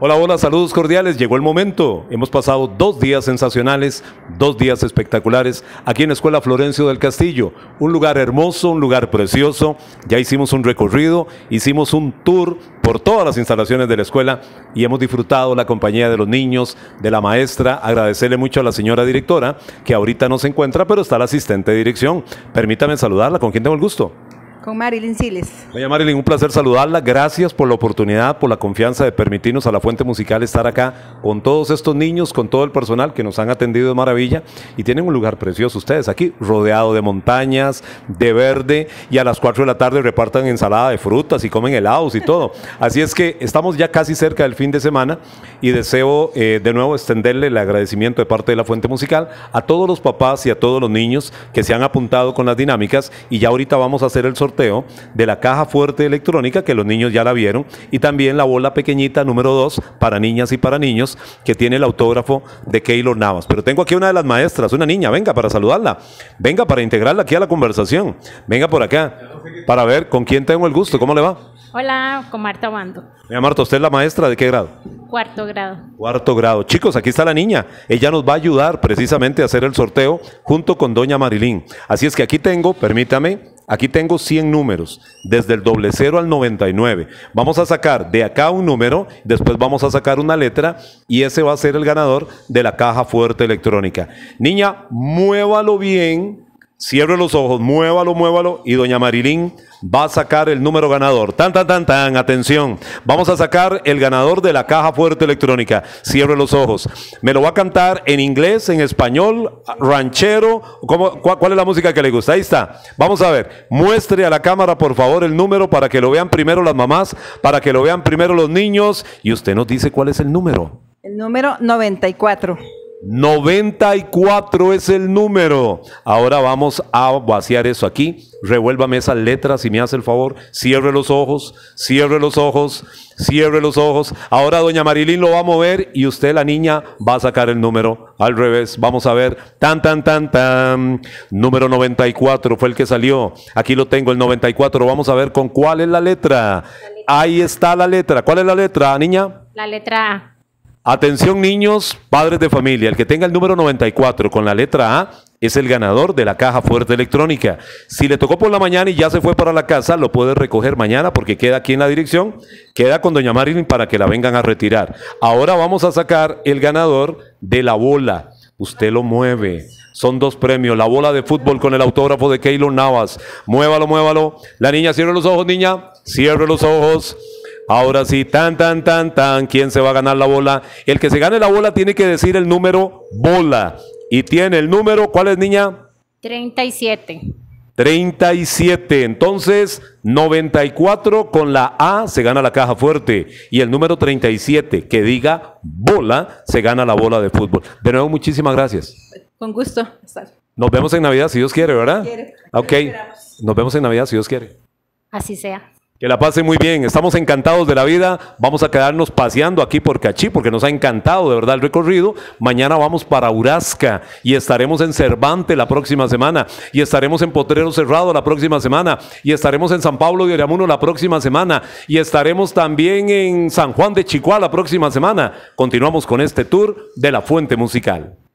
Hola, hola, saludos cordiales. Llegó el momento. Hemos pasado dos días sensacionales, dos días espectaculares aquí en la Escuela Florencio del Castillo. Un lugar hermoso, un lugar precioso. Ya hicimos un recorrido, hicimos un tour por todas las instalaciones de la escuela y hemos disfrutado la compañía de los niños, de la maestra. Agradecerle mucho a la señora directora que ahorita no se encuentra, pero está la asistente de dirección. Permítame saludarla. ¿Con quién tengo el gusto? Con Marilyn Siles. Doña Marilyn, un placer saludarla. Gracias por la oportunidad, por la confianza de permitirnos a la Fuente Musical estar acá con todos estos niños, con todo el personal que nos han atendido de maravilla y tienen un lugar precioso ustedes aquí, rodeado de montañas, de verde y a las 4 de la tarde repartan ensalada de frutas y comen helados y todo. Así es que estamos ya casi cerca del fin de semana y deseo eh, de nuevo extenderle el agradecimiento de parte de la Fuente Musical a todos los papás y a todos los niños que se han apuntado con las dinámicas y ya ahorita vamos a hacer el sorteo de la caja fuerte electrónica, que los niños ya la vieron, y también la bola pequeñita número 2 para niñas y para niños, que tiene el autógrafo de Keylor Navas. Pero tengo aquí una de las maestras, una niña, venga para saludarla, venga para integrarla aquí a la conversación, venga por acá, para ver con quién tengo el gusto, ¿cómo le va? Hola, con Marta Bando. Mira, Marta, ¿usted es la maestra de qué grado? Cuarto grado. Cuarto grado. Chicos, aquí está la niña. Ella nos va a ayudar precisamente a hacer el sorteo junto con doña Marilín. Así es que aquí tengo, permítame, Aquí tengo 100 números, desde el doble cero al 99. Vamos a sacar de acá un número, después vamos a sacar una letra y ese va a ser el ganador de la caja fuerte electrónica. Niña, muévalo bien cierre los ojos, muévalo, muévalo y doña Marilín va a sacar el número ganador. Tan, tan, tan, tan, atención. Vamos a sacar el ganador de la caja fuerte electrónica. Cierre los ojos. Me lo va a cantar en inglés, en español, ranchero. cuál, cuál, es la música que le gusta? Ahí está. Vamos a ver. Muestre a la cámara, por favor, el número para que lo vean primero las mamás, para que lo vean primero los niños. Y usted nos dice cuál es el número. El número 94. 94 es el número. Ahora vamos a vaciar eso aquí. Revuélvame esas letras si me hace el favor. Cierre los ojos, cierre los ojos, cierre los ojos. Ahora doña Marilyn lo va a mover y usted, la niña, va a sacar el número al revés. Vamos a ver. Tan, tan, tan, tan. Número 94 fue el que salió. Aquí lo tengo, el 94. Vamos a ver con cuál es la letra. La letra. Ahí está la letra. ¿Cuál es la letra, niña? La letra A. Atención niños, padres de familia, el que tenga el número 94 con la letra A es el ganador de la caja fuerte electrónica. Si le tocó por la mañana y ya se fue para la casa, lo puede recoger mañana porque queda aquí en la dirección, queda con doña Marilyn para que la vengan a retirar. Ahora vamos a sacar el ganador de la bola. Usted lo mueve. Son dos premios. La bola de fútbol con el autógrafo de Keylor Navas. Muévalo, muévalo. La niña, cierre los ojos, niña. Cierre los ojos. Ahora sí, tan, tan, tan, tan, ¿quién se va a ganar la bola? El que se gane la bola tiene que decir el número bola. Y tiene el número, ¿cuál es niña? 37. 37. Entonces, 94 con la A se gana la caja fuerte. Y el número 37 que diga bola, se gana la bola de fútbol. De nuevo, muchísimas gracias. Con gusto. Nos vemos en Navidad si Dios quiere, ¿verdad? Quiere. Ok. Nos vemos en Navidad si Dios quiere. Así sea. Que la pasen muy bien. Estamos encantados de la vida. Vamos a quedarnos paseando aquí por Cachí porque nos ha encantado de verdad el recorrido. Mañana vamos para Urasca y estaremos en Cervante la próxima semana. Y estaremos en Potrero Cerrado la próxima semana. Y estaremos en San Pablo de Oriamuno la próxima semana. Y estaremos también en San Juan de Chicuá la próxima semana. Continuamos con este tour de la Fuente Musical.